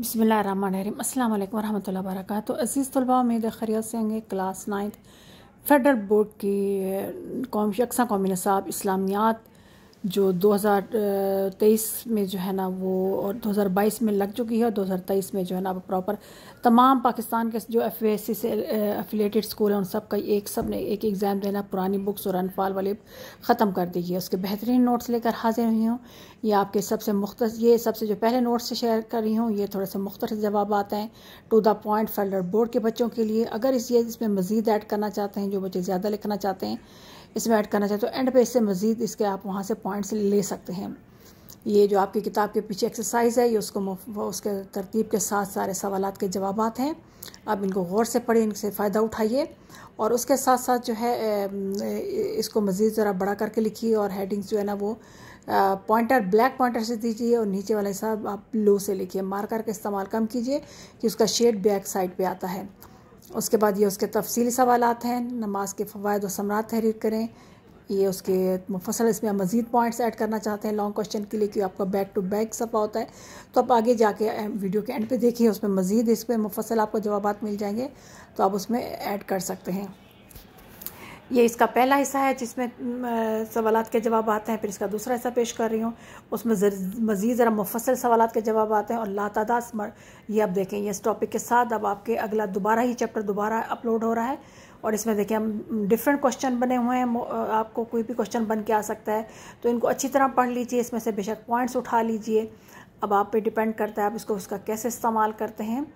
बसमिल अल्लाम वरहमल वर्क अज़ीज़ तलबा उम्मीद खरीत से होंगे क्लास नाइन्थ फेडरल बोर्ड की कौम यकसा कौमी नसाब इस्लामियात जो 2023 में जो है ना वो और 2022 में लग चुकी है और 2023 में जो है ना प्रॉपर तमाम पाकिस्तान के जो एफ से एफिलेटेड स्कूल हैं उन सब का एक सब ने एक एग्ज़ाम देना पुरानी बुक्स और अनफाल वाले ख़त्म कर दी है उसके बेहतरीन नोट्स लेकर हाजिर हुई हूँ ये आपके सबसे मुख्त ये सबसे जो पहले नोट्स से शेयर कर रही हूँ ये थोड़े से मुख्तर जवाब आते हैं to the point federal board के बच्चों के लिए अगर इस ये इसमें मज़ीद ऐड करना चाहते हैं जो बच्चे ज़्यादा लिखना चाहते हैं इसमें ऐड करना चाहते हो तो एंड पे इससे मज़ीद इसके आप वहाँ से पॉइंट्स ले सकते हैं ये जो आपकी किताब के पीछे एक्सरसाइज है ये उसको उसके तरतीब के साथ सारे सवाल के जवाब हैं आप इनको गौर से पढ़िए इनसे फ़ायदा उठाइए और उसके साथ साथ जो है इसको मज़ीद ज़रा बड़ा करके लिखिए और हेडिंग्स जो है ना वो पॉइंटर ब्लैक पॉइंटर से दीजिए और नीचे वाला हिसाब आप लो से लिखिए मार्कर का इस्तेमाल कम कीजिए कि उसका शेड बैक साइड पे आता है उसके बाद ये उसके तफसीली सवाल हैं नमाज के फ़वाद और समरात तहरीर करें ये उसके मुफसल इसमें मज़ीद पॉइंट्स ऐड करना चाहते हैं लॉन्ग क्वेश्चन के लिए कि आपका बैक टू बैक सफ़ा होता है तो आप आगे जाके वीडियो के एंड पे देखिए उसमें मज़ीद इस पर मुफसल आपको जवाब मिल जाएंगे तो आप उसमें ऐड कर सकते हैं ये इसका पहला हिस्सा है जिसमें सवाल के जवाब आते हैं फिर इसका दूसरा हिस्सा पेश कर रही हूँ उसमें मज़ीद ज़रा मुफसल सवाल के जवाब आते हैं और लातादा ये आप देखें ये इस टॉपिक के साथ अब आपके अगला दोबारा ही चैप्टर दोबारा अपलोड हो रहा है और इसमें देखिए हम डिफरेंट क्वेश्चन बने हुए हैं आपको कोई भी क्वेश्चन बन के आ सकता है तो इनको अच्छी तरह पढ़ लीजिए इसमें से बेशक पॉइंट्स उठा लीजिए अब आप पे डिपेंड करता है आप इसको उसका कैसे इस्तेमाल करते हैं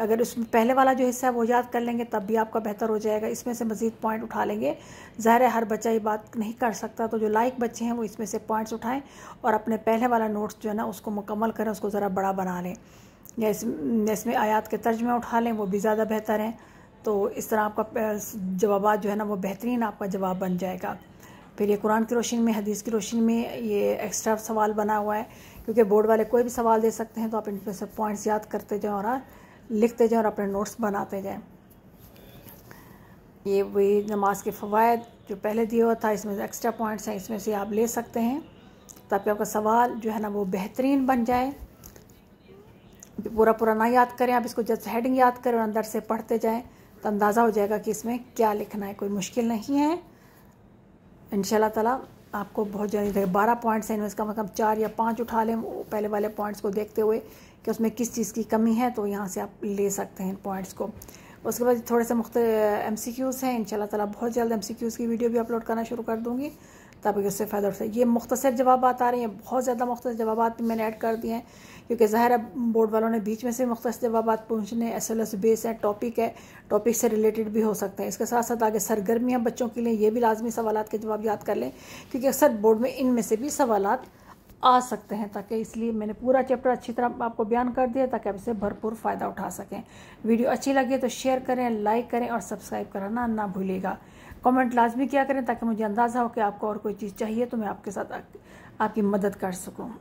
अगर उसमें पहले वाला जो हिस्सा है वो याद कर लेंगे तब भी आपका बेहतर हो जाएगा इसमें से मज़ीद पॉइंट उठा लेंगे ज़ाहिर है हर बच्चा ये बात नहीं कर सकता तो जो लाइक बच्चे हैं वो इसमें से पॉइंट्स उठाएं और अपने पहले वाला नोट्स जो है ना उसको मुकम्मल करें उसको ज़रा बड़ा बना लें या इस, इसमें आयात के तर्ज में उठा लें वो भी ज़्यादा बेहतर हैं तो इस तरह आपका जवाब जो है ना वो बेहतरीन आपका जवाब बन जाएगा फिर ये कुरान की रोशनी में हदीस की रोशनी में ये एक्स्ट्रा सवाल बना हुआ है क्योंकि बोर्ड वाले कोई भी सवाल दे सकते हैं तो आप इनमें से पॉइंट्स याद करते जाएँ और लिखते जाएँ और अपने नोट्स बनाते जाएँ ये वही नमाज के फ़वाद जो पहले दिया हुआ था इसमें एक्स्ट्रा पॉइंट्स हैं इसमें से आप ले सकते हैं ताकि आपका सवाल जो है ना वो बेहतरीन बन जाए पूरा पूरा ना याद करें आप इसको जस्ट हेडिंग याद करें और अंदर से पढ़ते जाएं तो अंदाज़ा हो जाएगा कि इसमें क्या लिखना है कोई मुश्किल नहीं है इन तला आपको बहुत जल्दी बारह पॉइंट्स हैं इनमें से कम से कम चार या पाँच उठा लें पहले वाले पॉइंट्स को देखते हुए कि उसमें किस चीज़ की कमी है तो यहाँ से आप ले सकते हैं पॉइंट्स को उसके बाद थोड़े से मुख्त एम सी क्यूज़ हैं इन तला बहुत जल्द एम सी क्यूज़ की वीडियो भी अपलोड करना शुरू कर दूँगी ताकि उससे फ़ायदा उठ ये मुख्तर जवाब आ रहे हैं बहुत ज़्यादा मुख्तर जवाब मैंने ऐड कर दिए हैं क्योंकि ज़ाहिर बोर्ड वालों ने बीच में से मुख्त जवाब पूछने एस एल एस बेस हैं टॉपिक है टॉपिक से रिलेटेड भी हो सकते हैं इसके साथ साथ आगे सरगर्मियाँ बच्चों के लिए ये भी लाजमी सवाल के जवाब याद कर लें क्योंकि अक्सर बोर्ड में इनमें से भी सवाल आ सकते हैं ताकि इसलिए मैंने पूरा चैप्टर अच्छी तरह आपको बयान कर दिया ताकि आप इसे भरपूर फ़ायदा उठा सकें वीडियो अच्छी लगी तो शेयर करें लाइक करें और सब्सक्राइब कराना ना भूलेगा कमेंट लाजमी किया करें ताकि मुझे अंदाज़ा हो कि आपको और कोई चीज़ चाहिए तो मैं आपके साथ आपकी मदद कर सकूँ